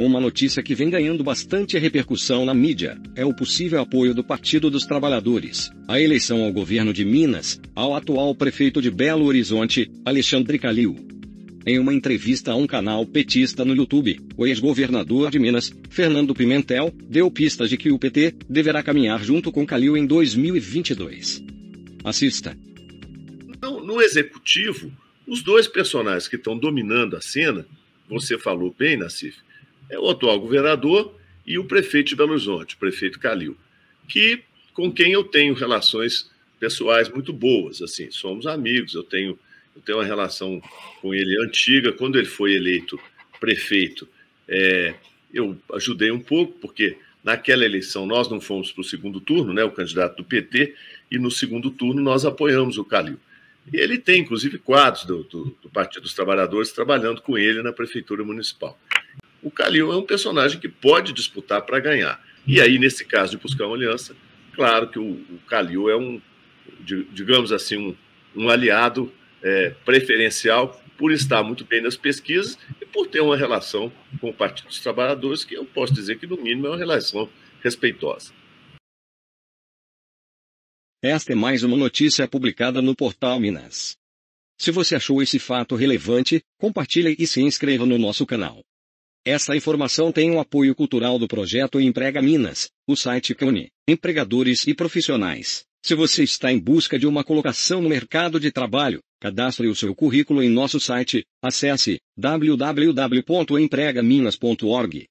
Uma notícia que vem ganhando bastante repercussão na mídia é o possível apoio do Partido dos Trabalhadores à eleição ao governo de Minas, ao atual prefeito de Belo Horizonte, Alexandre Calil. Em uma entrevista a um canal petista no YouTube, o ex-governador de Minas, Fernando Pimentel, deu pistas de que o PT deverá caminhar junto com Calil em 2022. Assista. No, então, no executivo, os dois personagens que estão dominando a cena, você falou bem, Nassif, é o atual governador e o prefeito de Belo Horizonte, o prefeito Calil, que com quem eu tenho relações pessoais muito boas, assim, somos amigos, eu tenho, eu tenho uma relação com ele antiga, quando ele foi eleito prefeito, é, eu ajudei um pouco, porque naquela eleição nós não fomos para o segundo turno, né, o candidato do PT, e no segundo turno nós apoiamos o Calil. E ele tem, inclusive, quadros do, do, do Partido dos Trabalhadores trabalhando com ele na Prefeitura Municipal o Calil é um personagem que pode disputar para ganhar. E aí, nesse caso de buscar uma aliança, claro que o, Calil é um, digamos assim, um, um aliado é, preferencial por estar muito bem nas pesquisas e por ter uma relação com o Partido dos Trabalhadores, que eu posso dizer que, no mínimo, é uma relação respeitosa. Esta é mais uma notícia publicada no portal Minas. Se você achou esse fato relevante, compartilhe e se inscreva no nosso canal. Esta informação tem o um apoio cultural do projeto Emprega Minas, o site que une empregadores e profissionais. Se você está em busca de uma colocação no mercado de trabalho, cadastre o seu currículo em nosso site, acesse www.empregaminas.org.